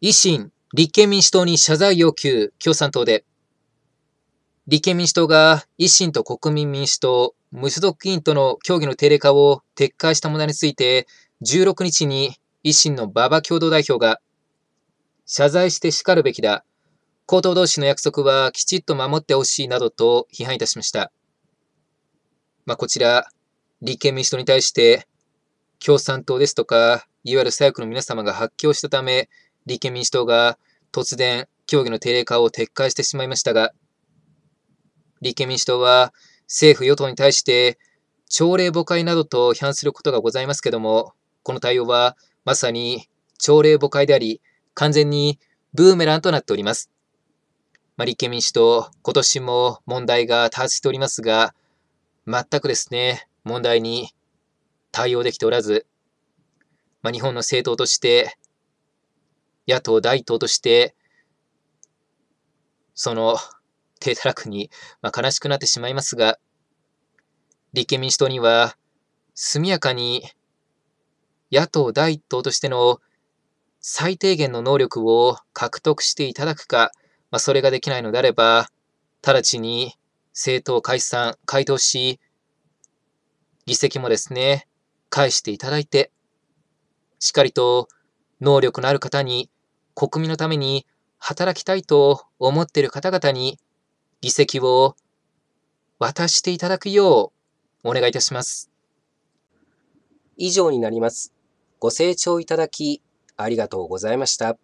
維新、立憲民主党に謝罪要求、共産党で。立憲民主党が維新と国民民主党、無所属議員との協議の定例化を撤回した問題について、16日に維新の馬場共同代表が、謝罪して叱るべきだ。高等同士の約束はきちっと守ってほしいなどと批判いたしました。まあ、こちら、立憲民主党に対して、共産党ですとか、いわゆる左翼の皆様が発狂したため、立憲民主党が突然、協議の定例化を撤回してしまいましたが、立憲民主党は政府与党に対して朝令誤解などと批判することがございますけども、この対応はまさに朝令誤解であり、完全にブーメランとなっております。まあ、立憲民主党、今年も問題が多発しておりますが、全くですね、問題に対応できておらず、まあ、日本の政党として野党第一党として、その、低たらくに、まあ、悲しくなってしまいますが、立憲民主党には、速やかに、野党第一党としての最低限の能力を獲得していただくか、まあ、それができないのであれば、直ちに政党解散、回答し、議席もですね、返していただいて、しっかりと能力のある方に国民のために働きたいと思っている方々に議席を渡していただくようお願いいたします。以上になります。ご清聴いただきありがとうございました。